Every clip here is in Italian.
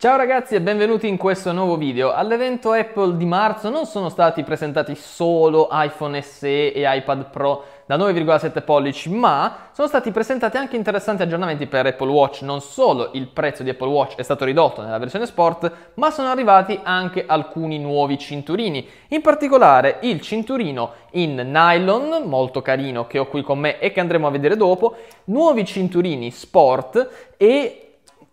Ciao ragazzi e benvenuti in questo nuovo video. All'evento Apple di marzo non sono stati presentati solo iPhone SE e iPad Pro da 9,7 pollici, ma sono stati presentati anche interessanti aggiornamenti per Apple Watch. Non solo il prezzo di Apple Watch è stato ridotto nella versione sport, ma sono arrivati anche alcuni nuovi cinturini. In particolare il cinturino in nylon, molto carino, che ho qui con me e che andremo a vedere dopo, nuovi cinturini sport e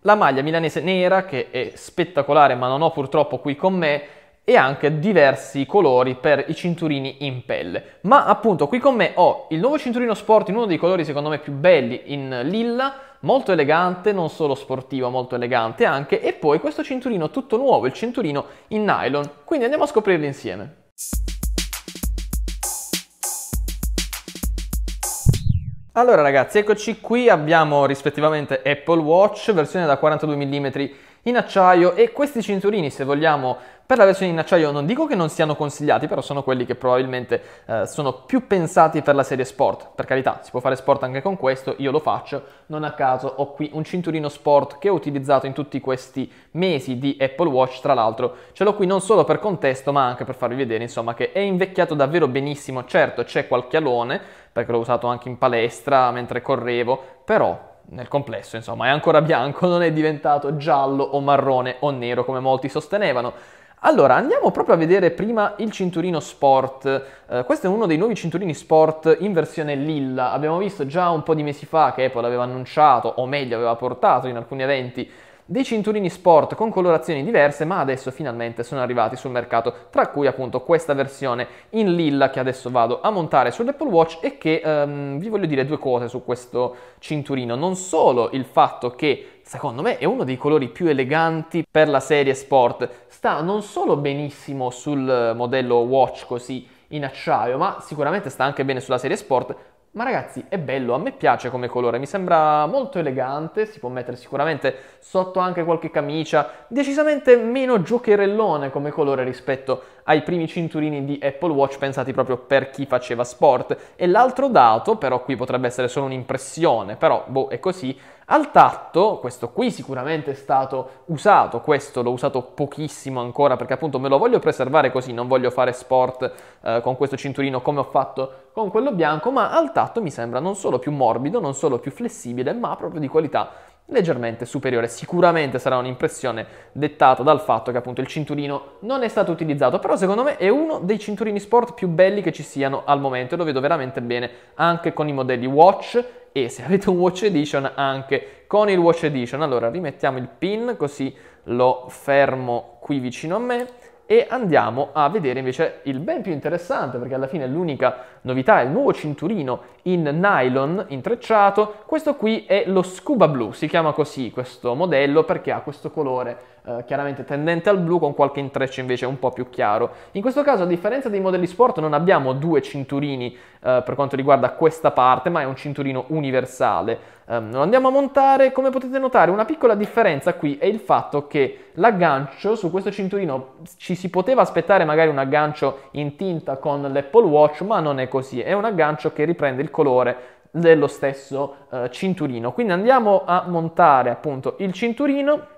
la maglia milanese nera che è spettacolare ma non ho purtroppo qui con me e anche diversi colori per i cinturini in pelle. Ma appunto qui con me ho il nuovo cinturino sport in uno dei colori secondo me più belli in lilla, molto elegante, non solo sportivo, molto elegante anche, e poi questo cinturino tutto nuovo, il cinturino in nylon. Quindi andiamo a scoprirli insieme. Allora ragazzi, eccoci qui, abbiamo rispettivamente Apple Watch, versione da 42 mm in acciaio e questi cinturini, se vogliamo per la versione in acciaio non dico che non siano consigliati, però sono quelli che probabilmente eh, sono più pensati per la serie sport. Per carità, si può fare sport anche con questo, io lo faccio. Non a caso ho qui un cinturino sport che ho utilizzato in tutti questi mesi di Apple Watch, tra l'altro. Ce l'ho qui non solo per contesto, ma anche per farvi vedere, insomma, che è invecchiato davvero benissimo. Certo, c'è qualche alone, perché l'ho usato anche in palestra mentre correvo, però nel complesso, insomma, è ancora bianco, non è diventato giallo o marrone o nero come molti sostenevano. Allora, andiamo proprio a vedere prima il cinturino sport. Eh, questo è uno dei nuovi cinturini sport in versione lilla. Abbiamo visto già un po' di mesi fa che Apple aveva annunciato, o meglio aveva portato in alcuni eventi, dei cinturini sport con colorazioni diverse, ma adesso finalmente sono arrivati sul mercato, tra cui appunto questa versione in lilla che adesso vado a montare sull'Apple Watch e che ehm, vi voglio dire due cose su questo cinturino. Non solo il fatto che secondo me è uno dei colori più eleganti per la serie sport, sta non solo benissimo sul modello Watch così in acciaio, ma sicuramente sta anche bene sulla serie sport, ma ragazzi, è bello, a me piace come colore, mi sembra molto elegante, si può mettere sicuramente sotto anche qualche camicia, decisamente meno giocherellone come colore rispetto ai primi cinturini di Apple Watch pensati proprio per chi faceva sport. E l'altro dato, però qui potrebbe essere solo un'impressione, però boh, è così, al tatto, questo qui sicuramente è stato usato, questo l'ho usato pochissimo ancora perché appunto me lo voglio preservare così, non voglio fare sport eh, con questo cinturino come ho fatto con quello bianco, ma al tatto mi sembra non solo più morbido, non solo più flessibile, ma proprio di qualità leggermente superiore. Sicuramente sarà un'impressione dettata dal fatto che appunto il cinturino non è stato utilizzato, però secondo me è uno dei cinturini sport più belli che ci siano al momento e lo vedo veramente bene anche con i modelli Watch e se avete un Watch Edition anche con il Watch Edition. Allora rimettiamo il pin così lo fermo qui vicino a me e andiamo a vedere invece il ben più interessante perché alla fine è l'unica novità, è il nuovo cinturino in nylon intrecciato, questo qui è lo scuba blu, si chiama così questo modello perché ha questo colore eh, chiaramente tendente al blu con qualche intreccio invece un po' più chiaro. In questo caso a differenza dei modelli sport non abbiamo due cinturini eh, per quanto riguarda questa parte ma è un cinturino universale. Um, ehm, lo andiamo a montare, come potete notare una piccola differenza qui è il fatto che l'aggancio su questo cinturino ci si poteva aspettare magari un aggancio in tinta con l'Apple Watch ma non è così, è un aggancio che riprende il colore dello stesso eh, cinturino. Quindi andiamo a montare appunto il cinturino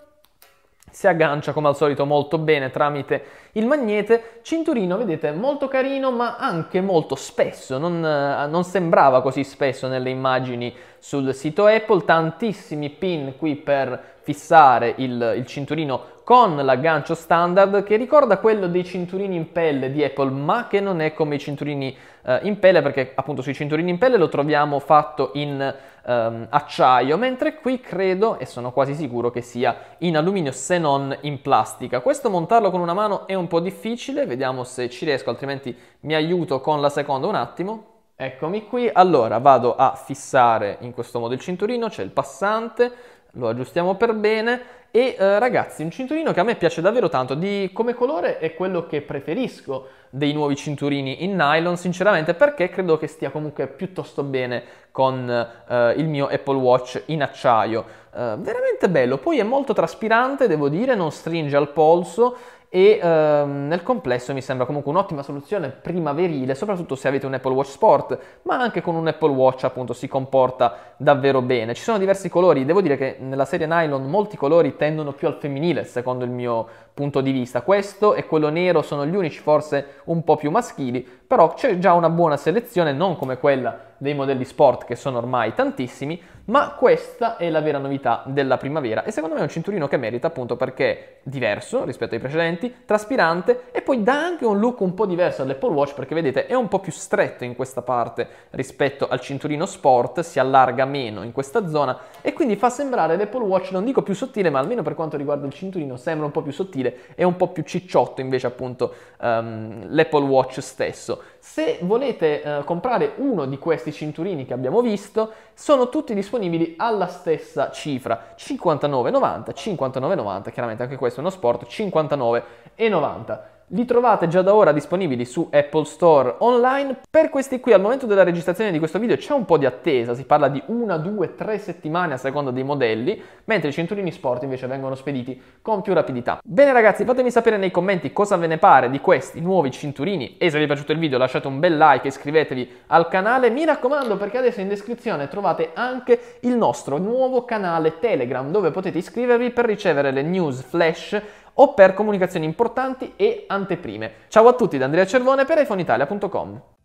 si aggancia come al solito molto bene tramite il magnete. Cinturino, vedete, molto carino ma anche molto spesso, non, eh, non sembrava così spesso nelle immagini sul sito Apple, tantissimi pin qui per fissare il, il cinturino con l'aggancio standard che ricorda quello dei cinturini in pelle di Apple, ma che non è come i cinturini eh, in pelle, perché appunto sui cinturini in pelle lo troviamo fatto in ehm, acciaio, mentre qui credo e sono quasi sicuro che sia in alluminio se non in plastica. Questo montarlo con una mano è un po' difficile, vediamo se ci riesco, altrimenti mi aiuto con la seconda un attimo. Eccomi qui, allora vado a fissare in questo modo il cinturino, c'è il passante, lo aggiustiamo per bene e eh, ragazzi un cinturino che a me piace davvero tanto di, come colore è quello che preferisco dei nuovi cinturini in nylon sinceramente perché credo che stia comunque piuttosto bene con eh, il mio Apple Watch in acciaio eh, veramente bello poi è molto traspirante devo dire non stringe al polso e ehm, nel complesso mi sembra comunque un'ottima soluzione primaverile, soprattutto se avete un Apple Watch Sport, ma anche con un Apple Watch appunto si comporta davvero bene. Ci sono diversi colori, devo dire che nella serie nylon molti colori tendono più al femminile, secondo il mio punto di vista. Questo e quello nero sono gli unici forse un po' più maschili, però c'è già una buona selezione, non come quella dei modelli sport che sono ormai tantissimi, ma questa è la vera novità della primavera e secondo me è un cinturino che merita appunto perché è diverso rispetto ai precedenti, traspirante e poi dà anche un look un po' diverso all'Apple Watch perché vedete è un po' più stretto in questa parte rispetto al cinturino sport, si allarga meno in questa zona e quindi fa sembrare l'Apple Watch non dico più sottile ma almeno per quanto riguarda il cinturino sembra un po' più sottile sostenibile e un po' più cicciotto invece appunto um, l'Apple Watch stesso. Se volete uh, comprare uno di questi cinturini che abbiamo visto, sono tutti disponibili alla stessa cifra, 59,90, 59,90, chiaramente anche questo è uno sport, 59,90. Li trovate già da ora disponibili su Apple Store online. Per questi qui al momento della registrazione di questo video c'è un po' di attesa, si parla di una, due, tre settimane a seconda dei modelli, mentre i cinturini sport invece vengono spediti con più rapidità. Bene ragazzi, fatemi sapere nei commenti cosa ve ne pare di questi nuovi cinturini e se vi è piaciuto il video lasciate un bel like e iscrivetevi al canale. Mi raccomando perché adesso in descrizione trovate anche il nostro nuovo canale Telegram dove potete iscrivervi per ricevere le news flash o per comunicazioni importanti e anteprime. Ciao a tutti da Andrea Cervone per iPhoneItalia.com.